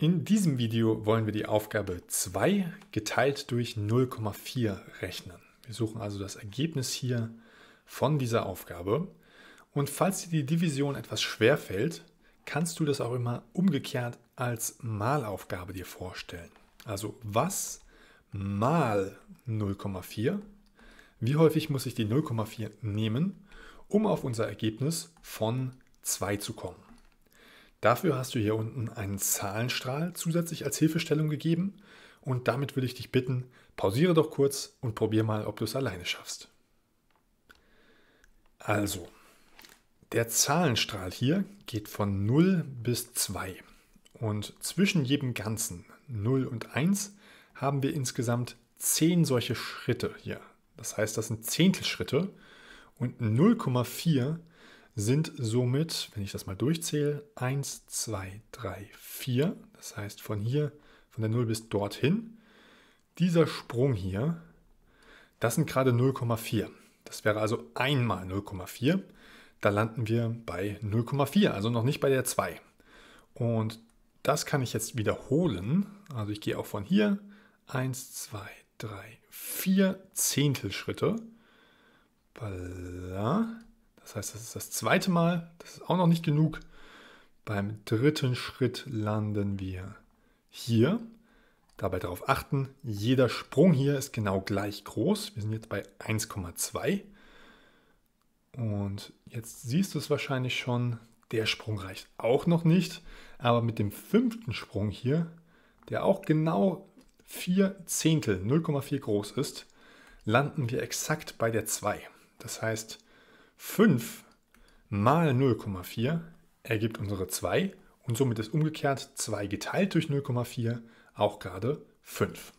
In diesem Video wollen wir die Aufgabe 2 geteilt durch 0,4 rechnen. Wir suchen also das Ergebnis hier von dieser Aufgabe. Und falls dir die Division etwas schwer fällt, kannst du das auch immer umgekehrt als Malaufgabe dir vorstellen. Also was mal 0,4? Wie häufig muss ich die 0,4 nehmen, um auf unser Ergebnis von 2 zu kommen? Dafür hast du hier unten einen Zahlenstrahl zusätzlich als Hilfestellung gegeben und damit will ich dich bitten, pausiere doch kurz und probier mal, ob du es alleine schaffst. Also, der Zahlenstrahl hier geht von 0 bis 2 und zwischen jedem Ganzen 0 und 1 haben wir insgesamt 10 solche Schritte hier. Das heißt, das sind Zehntelschritte und 0,4 sind somit, wenn ich das mal durchzähle, 1, 2, 3, 4. Das heißt, von hier, von der 0 bis dorthin, dieser Sprung hier, das sind gerade 0,4. Das wäre also einmal 0,4. Da landen wir bei 0,4, also noch nicht bei der 2. Und das kann ich jetzt wiederholen. Also ich gehe auch von hier 1, 2, 3, 4 Zehntelschritte. Balla. Das heißt, das ist das zweite Mal, das ist auch noch nicht genug. Beim dritten Schritt landen wir hier. Dabei darauf achten, jeder Sprung hier ist genau gleich groß. Wir sind jetzt bei 1,2. Und jetzt siehst du es wahrscheinlich schon, der Sprung reicht auch noch nicht. Aber mit dem fünften Sprung hier, der auch genau 4 Zehntel, 0,4 groß ist, landen wir exakt bei der 2. Das heißt, 5 mal 0,4 ergibt unsere 2 und somit ist umgekehrt 2 geteilt durch 0,4 auch gerade 5.